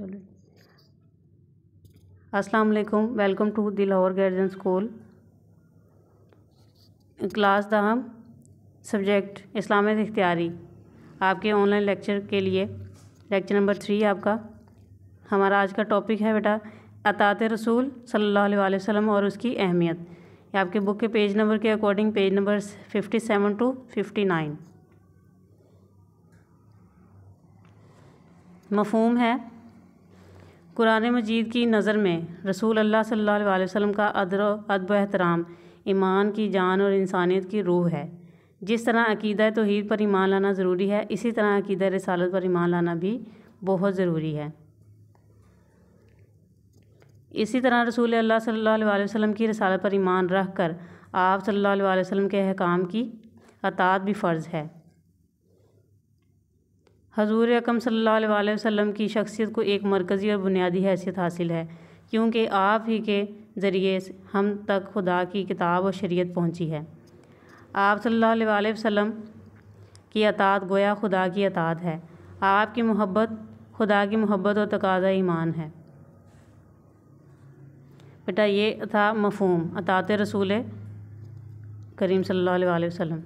चलो अस्सलाम वालेकुम welcome to the Lahore garrison school class हम सब्जेक्ट इस्लामिक इख्तियारी आपके ऑनलाइन लेक्चर के लिए लेक्चर नंबर थ्री आपका हमारा आज का टॉपिक है बेटा अतात रसूल सल्लल्लाहु अलैहि वसल्लम और उसकी अहमियत ये आपके बुक के पेज नंबर के according page number fifty seven to fifty nine मफहम है कुरान मजीद की नज़र में रसूल अल्लाह सल्लल्लाहु अलैहि वसल्लम का अदर अदब एहतराम ईमान की जान और इंसानियत की रूह है जिस तरह अकीद तोहद पर ईमान लाना ज़रूरी है इसी तरह अकीद रसालत पर ईमान लाना भी बहुत ज़रूरी है इसी तरह रसूल अल्लाह सल्लल्लाहु अलैहि वसल्लम की रसालत पर ईमान रख कर आप सल्लल्लाहु अलैहि वसल्लम के अहकाम की अतात भी फ़र्ज़ है हजूर अकम सल्ला वसम की शख्सियत को एक मरकज़ी और बुनियादी हैसियत हासिल है क्योंकि आप ही के ज़रिए हम तक खुदा की किताब और शरीय पहुँची है आप सल्ला वसम की अतात गोया खुदा की अतात है आपकी मोहब्बत खुदा की मोहब्बत और तकाजा ईमान है बेटा ये था मफहम अतात रसूल करीम सल्ला वसम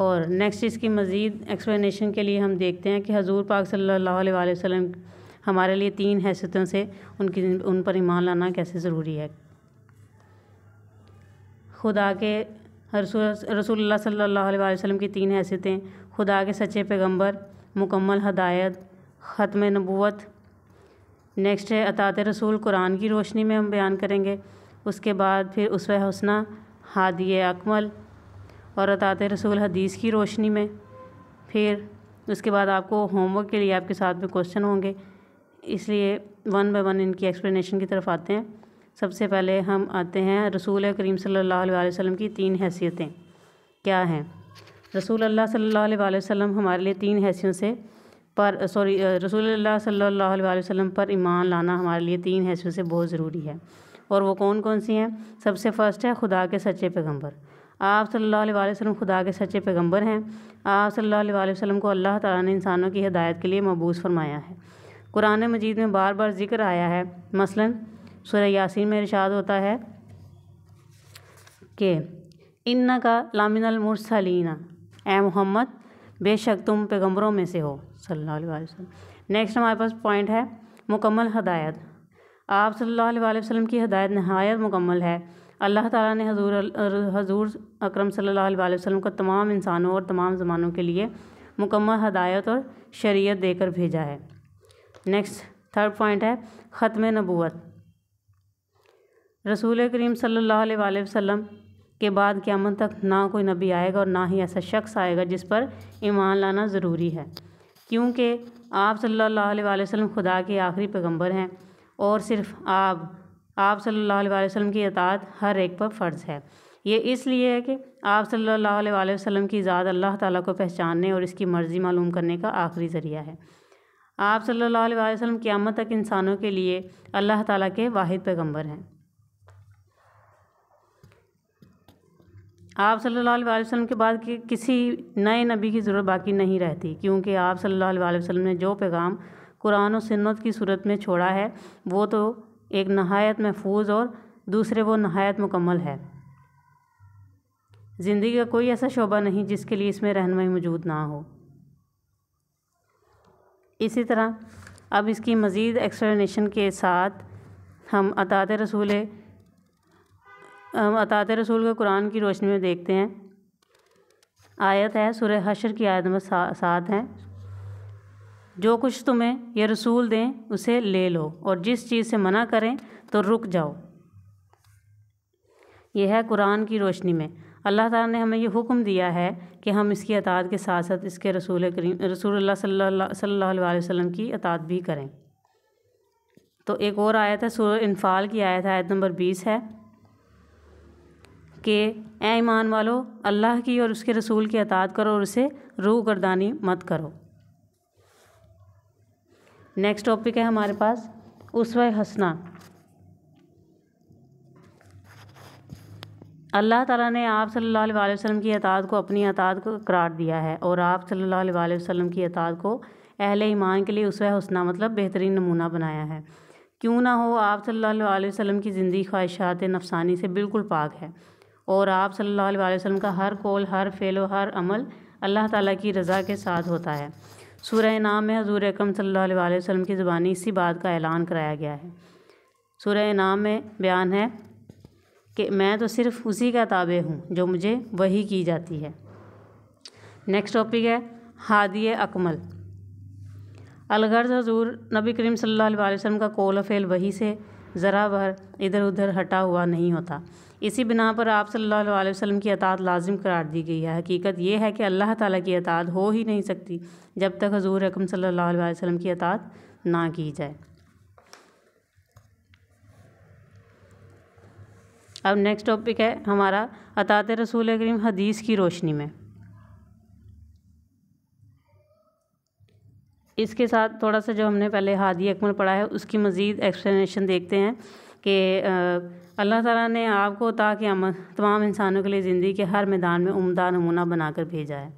और नेक्स्ट इसकी मज़ीद एक्सप्लेनेशन के लिए हम देखते हैं कि हजूर पाक सल्लल्लाहु अलैहि वसल्लम हमारे लिए तीन हैसियतों से उनकी उन पर ईमान लाना कैसे ज़रूरी है खुदा के रसूल सल्लल्लाहु अलैहि वसल्लम की तीन हैसियतें खुदा के सच्चे पैगम्बर मुकम्मल हदायत ख़त्म नबूत नेक्स्ट है अतात रसूल कुरान की रोशनी में हम बयान करेंगे उसके बाद फिर उसवा हसना हादी अकमल और अतात रसूल हदीस की रोशनी में फिर उसके बाद आपको होमवर्क के लिए आपके साथ में क्वेश्चन होंगे इसलिए वन बाय वन इनकी एक्सप्लेनेशन की तरफ आते हैं सबसे पहले हम आते हैं रसूल करीम सल्लल्लाहु अलैहि वसल्लम की तीन हैसियतें क्या हैं रसूल अल्लाह सल्लल्लाहु अलैहि वसल्लम हमारे लिए तीन हैसियों से पर सॉरी रसूल अल्लाह सल्लल्लाहु अलैहि वसल्लम पर ईमान लाना हमारे लिए तीन हैसियों से बहुत ज़रूरी है और वो कौन कौन सी हैं सबसे फ़र्स्ट है खुदा के सच्चे पैगम्बर आप सल्लल्लाहु अलैहि वसल्लम खुदा के सच्चे पैगंबर हैं आप सल्लल्लाहु अलैहि वसल्लम को अल्लाह ताला ने इंसानों की हदायत के लिए मबूस फरमाया है कुरान मजीद में बार बार जिक्र आया है मसलन सूर्य यासीन में इरशाद होता है कि इन्ना का लामिनल मुरसलीना ए मोहम्मद बेशक तुम पैगम्बरों में से हो सल्लल्लाहु अलैहि वसल्लम नेक्स्ट हमारे पास पॉइंट है मुकम्मल हदायत आप सल्लल्लाहु अलैहि वसल्लम की हदायत नहायत मुकम्मल है अल्लाह ताला ने हजूर हजूर अकरम सल्लल्लाहु अलैहि वसल्लम को तमाम इंसानों और तमाम ज़मानों के लिए मुकम्मल हदायत और शरीयत देकर भेजा है नेक्स्ट थर्ड पॉइंट है ख़त्म नबूत रसूल करीम सल्लल्लाहु अलैहि वसल्लम के बाद क़्यामत तक ना कोई नबी आएगा और ना ही ऐसा शख्स आएगा जिस पर ईमान लाना ज़रूरी है क्योंकि आप सल्लल्लाहु अलैहि वसल्लम खुदा के आखिरी पैगंबर हैं और सिर्फ आप आप सल्लल्लाहु अलैहि वसल्लम की अतात हर एक पर फ़र्ज़ है ये इसलिए है कि आप सल्लल्लाहु अलैहि वसल्लम की ज़ात अल्लाह ताला को पहचानने और इसकी मर्ज़ी मालूम करने का आखिरी ज़रिया है आप सल्लल्लाहु अलैहि वसल्लम क़्यामत तक इंसानों के लिए अल्लाह ताला के वाहिद पैगम्बर हैं आप सल्लल्लाहु अलैहि वसल्लम के बाद कि किसी नए नबी की ज़रूरत बाकी नहीं रहती क्योंकि आप सल्लल्लाहु अलैहि वसल्लम ने जो पैगाम कुरान और सुन्नत की सूरत में छोड़ा है वो तो एक नहायत महफूज और दूसरे वो नहायत मुकम्मल है ज़िंदगी का कोई ऐसा शोबा नहीं जिसके लिए इसमें रहनमई मौजूद ना हो इसी तरह अब इसकी मज़ीद एक्सप्लेनेशन के साथ हम अतात रसूल हम अतात रसूल को कुरान की रोशनी में देखते हैं आयत है सुरह हशर की आयत नंबर सात हैं जो कुछ तुम्हें ये रसूल दें उसे ले लो और जिस चीज़ से मना करें तो रुक जाओ यह है कुरान की रोशनी में अल्लाह ताला ने हमें यह हुक्म दिया है कि हम इसकी अताद के साथ साथ इसके रसूल करीम रसूल सल्ला वसम की अताद भी करें तो एक और आयत है सूर इनफाल की आयत है आयत नंबर बीस है कि ए ईमान वालों अल्लाह की और उसके रसूल की अतात करो और उसे रूह गर्दानी मत करो नेक्स्ट टॉपिक है हमारे पास उस हंसना अल्लाह ताला ने आप सल्लल्लाहु अलैहि वसल्लम की अताद को अपनी अताद को करार दिया है और आप सल्लल्लाहु अलैहि वसल्लम की अताद को अहले ईमान के लिए उस हसना मतलब बेहतरीन नमूना बनाया है क्यों ना हो आप सल्लल्लाहु अलैहि वसल्लम की ज़िंदगी ख्वाहिशात नफसानी से बिल्कुल पाक है और आप सल्लल्लाहु अलैहि वसल्लम का हर कौल हर फेलो हर अमल अल्लाह ताला की रज़ा के साथ होता है सूर्य नाम में हजूर अकम सल्ला की ज़बानी इसी बात का ऐलान कराया गया है सूर्य नाम में बयान है कि मैं तो सिर्फ उसी का ताबे हूँ जो मुझे वही की जाती है नेक्स्ट टॉपिक है हादिय अकमल अलगर्ज हजूर नबी करीम सल्लल्लाहु अलैहि वसल्लम का कोल फेल वही से ज़रा भर इधर उधर हटा हुआ नहीं होता इसी बिना पर आप सल्लल्लाहु अलैहि वसल्लम की अतात लाजिम करार दी गई है हकीकत यह है कि अल्लाह ताला की अतात हो ही नहीं सकती जब तक हजूर रकम सल्लल्लाहु अलैहि वसल्लम की अतात ना की जाए अब नेक्स्ट टॉपिक है हमारा अतात रसूल करीम हदीस की रोशनी में इसके साथ थोड़ा सा जो हमने पहले हादी अकमल पढ़ा है उसकी मज़ीद एक्सप्लेनेशन देखते हैं कि अल्लाह ताला ने आपको ताकि हम तमाम इंसानों के लिए ज़िंदगी के हर मैदान में उम्दा नमूना बना कर भेजा है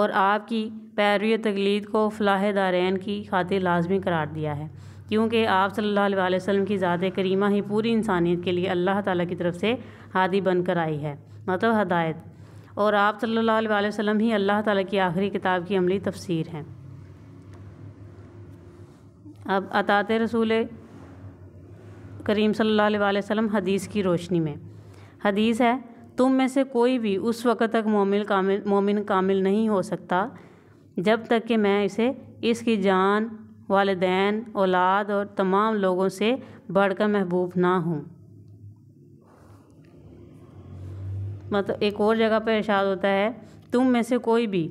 और आपकी पैरवी तकलीद को फलाह दारैन की खातिर लाजमी करार दिया है क्योंकि आप सल्लल्लाहु अलैहि वसल्लम की ज़ात करीमा ही पूरी इंसानियत के लिए अल्लाह ताला की तरफ से हादी बनकर आई है मतलब हदायत और आप सल्लल्लाहु अलैहि वसल्लम ही अल्लाह ताला की आखिरी किताब की अमली तफसीर हैं अब अतात रसूल करीम सल्लल्लाहु अलैहि वसल्लम हदीस की रोशनी में हदीस है तुम में से कोई भी उस वक़्त तक मोमिन कामिल मोमिन कामिल नहीं हो सकता जब तक कि मैं इसे इसकी जान वालदेन औलाद और तमाम लोगों से बढ़कर महबूब ना हूँ मतलब एक और जगह पर इशाद होता है तुम में से कोई भी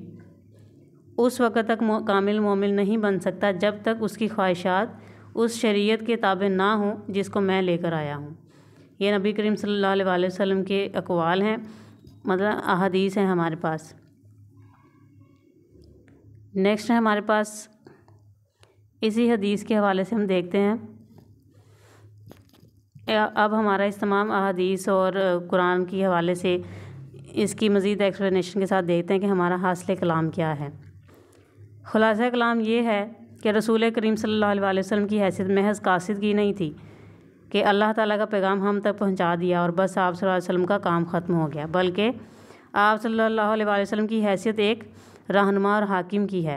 उस वक़्त तक कामिल मोमिन नहीं बन सकता जब तक उसकी ख्वाहिशात उस शरीयत के ताबे ना हो जिसको मैं लेकर आया हूँ ये नबी करीम सल्लल्लाहु अलैहि वसल्लम के अकवाल हैं मतलब अहदीस हैं हमारे पास नेक्स्ट है हमारे पास इसी हदीस के हवाले से हम देखते हैं अब हमारा इस तमाम अहदीस और कुरान के हवाले से इसकी मज़ीद एक्सप्लेनेशन के साथ देखते हैं कि हमारा हासिल कलाम क्या है ख़ुलासा कलाम ये है कि रसूल करीम सल्लल्लाहु अलैहि वसल्लम की हैसियत महज कासिद की नहीं थी कि अल्लाह ताला का पैगाम हम तक पहुंचा दिया और बस आप सल्लल्लाहु अलैहि वसल्लम का काम ख़त्म हो गया बल्कि आप सल्लल्लाहु अलैहि वसल्लम की हैसियत एक रहनुमा और हाकिम की है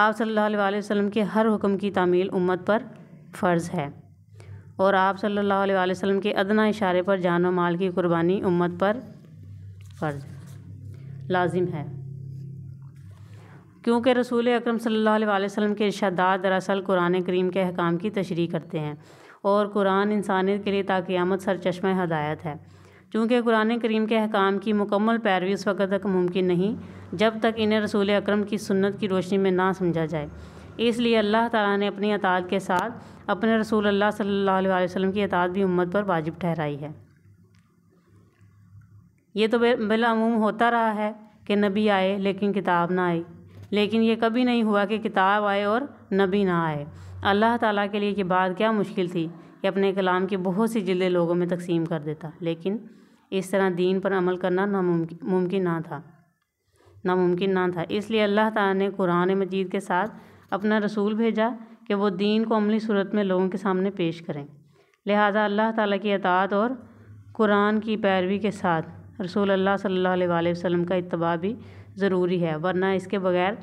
आप सल्लल्लाहु अलैहि वसल्लम के हर हुक्म की तामील उम्मत पर फ़र्ज़ है और आप सल्लल्लाहु अलैहि वसल्लम के अदना इशारे पर जान माल की कुर्बानी उम्मत पर फ़र्ज लाजिम है क्योंकि रसूल अक्रम सम के इर्शादात दरअसल कुरान करीम के अहकाम की तशरी करते हैं और कुरान इंसानियत के लिए ताक़ियामत चश्मा हदायत है चूँकि कुरान करीम के अहकाम की मुकम्मल पैरवी उस वक्त तक मुमकिन नहीं जब तक इन्हें रसूल अक्रम की सुन्नत की रोशनी में ना समझा जाए इसलिए अल्लाह ताला ने अपनी अतात के साथ अपने रसूल अल्लाह सल्लल्लाहु अलैहि वसल्लम की अतात भी उम्मत पर वाजिब ठहराई है ये तो बिलामूम होता रहा है कि नबी आए लेकिन किताब ना आई लेकिन ये कभी नहीं हुआ कि किताब आए और नबी ना आए अल्लाह ताला के लिए ये बात क्या मुश्किल थी कि अपने कलाम की बहुत सी जिले लोगों में तकसीम कर देता लेकिन इस तरह दीन पर अमल करना नामुमकिन मुमकिन ना था नामुमकिन ना था इसलिए अल्लाह ताला ने कुरान मजीद के साथ अपना रसूल भेजा कि वो दीन को अमली सूरत में लोगों के सामने पेश करें लिहाजा अल्लाह ताला की अतात और कुरान की पैरवी के साथ रसूल अल्लाह सल्लल्लाहु अलैहि वसल्लम का इतबा भी ज़रूरी है वरना इसके बगैर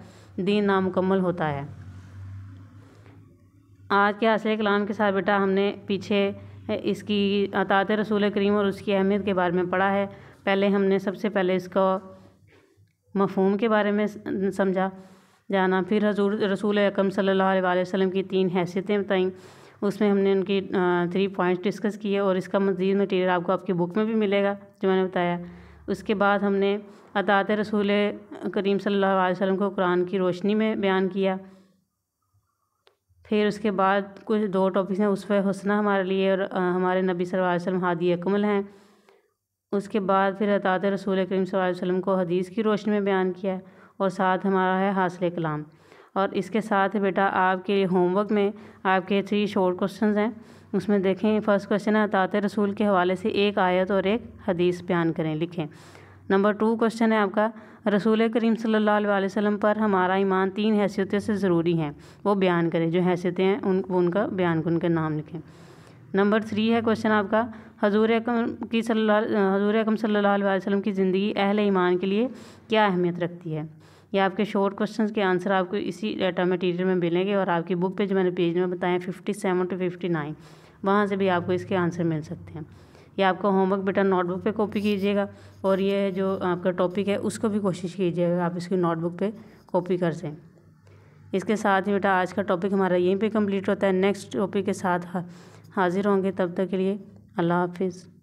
दीन नामुकम्मल होता है आज के आसर कलाम के साथ बेटा हमने पीछे इसकी अतात रसूल करीम और उसकी अहमियत के बारे में पढ़ा है पहले हमने सबसे पहले इसको मफहम के बारे में समझा जाना फिर हजूर रसूल अकम सल्ला की तीन हैसियतें बताईं उसमें हमने उनकी थ्री पॉइंट्स डिस्कस किए और इसका मज़ीद मटेरियल आपको आपकी बुक में भी मिलेगा जो मैंने बताया उसके बाद हमने अतात रसूल करीम सल्लल्लाहु अलैहि वसल्लम को कुरान की रोशनी में बयान किया फिर उसके बाद कुछ दो टॉपिक्स हैं उसफ़ हसना हमारे लिए और हमारे नबी सल अलैहि हादी अकमल हैं उसके बाद फिर अतात रसूल करीम सल अलैहि को हदीस की रोशनी में बयान किया और साथ हमारा है हासिल कलाम और इसके साथ बेटा आपके होमवर्क में आपके थ्री शॉर्ट क्वेश्चन हैं उसमें देखें फ़र्स्ट क्वेश्चन है तात रसूल के हवाले से एक आयत और एक हदीस बयान करें लिखें नंबर टू क्वेश्चन है आपका रसूल करीम सल्लल्लाहु अलैहि वसल्लम पर हमारा ईमान तीन हैसियतों से ज़रूरी हैं वो बयान करें जो हैसियतें हैं उन उनका बयान उनके नाम लिखें नंबर थ्री है क्वेश्चन आपका हजूर अकम की सल्ला हजूर अकम सल्लल्लाहु अलैहि वसल्लम की ज़िंदगी अहल ईमान के लिए क्या अहमियत रखती है ये आपके शॉर्ट क्वेश्चंस के आंसर आपको इसी डाटा मटेरियल में मिलेंगे और आपकी बुक पे जो मैंने पेज में बताया fifty seven to fifty nine वहाँ से भी आपको इसके आंसर मिल सकते हैं ये आपका होमवर्क बेटा नोटबुक पे कॉपी कीजिएगा और ये जो आपका टॉपिक है उसको भी कोशिश कीजिएगा आप इसकी नोटबुक पर कॉपी कर दें इसके साथ ही बेटा आज का टॉपिक हमारा यहीं पर कंप्लीट होता है नेक्स्ट टॉपिक के साथ हाजिर होंगे तब तक के लिए अल्लाह हाफिज़